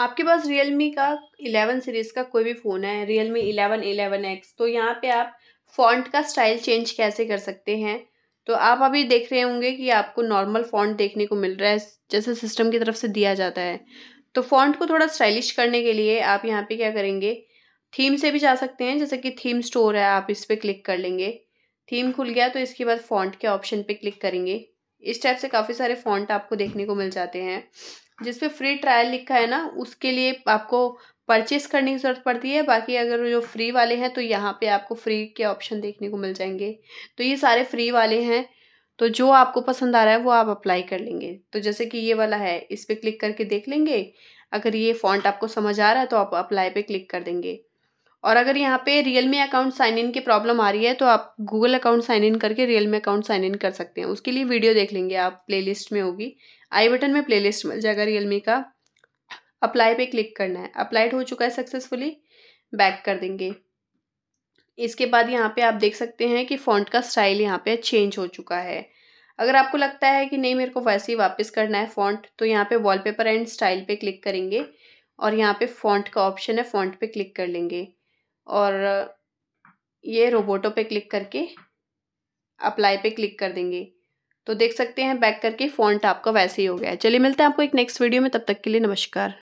आपके पास मी का eleven series का कोई भी फ़ोन है मी इलेवन इलेवन एक्स तो यहाँ पे आप फॉन्ट का स्टाइल चेंज कैसे कर सकते हैं तो आप अभी देख रहे होंगे कि आपको नॉर्मल फॉन्ट देखने को मिल रहा है जैसे सिस्टम की तरफ से दिया जाता है तो फॉन्ट को थोड़ा स्टाइलिश करने के लिए आप यहाँ पे क्या करेंगे थीम से भी जा सकते हैं जैसे कि थीम स्टोर है आप इस पर क्लिक कर लेंगे थीम खुल गया तो इसके बाद फॉन्ट के ऑप्शन पे क्लिक करेंगे इस टाइप से काफ़ी सारे फॉन्ट आपको देखने को मिल जाते हैं जिस पे फ्री ट्रायल लिखा है ना उसके लिए आपको परचेस करने की ज़रूरत पड़ती है बाकी अगर जो फ्री वाले हैं तो यहाँ पे आपको फ्री के ऑप्शन देखने को मिल जाएंगे तो ये सारे फ्री वाले हैं तो जो आपको पसंद आ रहा है वो आप अप्लाई कर लेंगे तो जैसे कि ये वाला है इस पर क्लिक करके देख लेंगे अगर ये फॉन्ट आपको समझ आ रहा है तो आप अप्लाई पर क्लिक कर देंगे और अगर यहाँ पे realme account sign in की प्रॉब्लम आ रही है तो आप गूगल अकाउंट साइन इन करके realme account sign in कर सकते हैं उसके लिए वीडियो देख लेंगे आप प्लेलिस्ट में होगी आई बटन में प्लेलिस्ट मिल जाएगा रियल मी का अप्लाई पे क्लिक करना है अप्लाइड हो चुका है सक्सेसफुली बैक कर देंगे इसके बाद यहाँ पे आप देख सकते हैं कि फॉन्ट का स्टाइल यहाँ पे चेंज हो चुका है अगर आपको लगता है कि नहीं मेरे को वैसे ही वापस करना है फॉन्ट तो यहाँ पे वॉलपेपर एंड स्टाइल पे क्लिक करेंगे और यहाँ पे फॉन्ट का ऑप्शन है फॉन्ट पे क्लिक कर लेंगे और ये रोबोटो पे क्लिक करके अप्लाई पे क्लिक कर देंगे तो देख सकते हैं बैक करके फ़ॉन्ट आपका वैसे ही हो गया है चलिए मिलते हैं आपको एक नेक्स्ट वीडियो में तब तक के लिए नमस्कार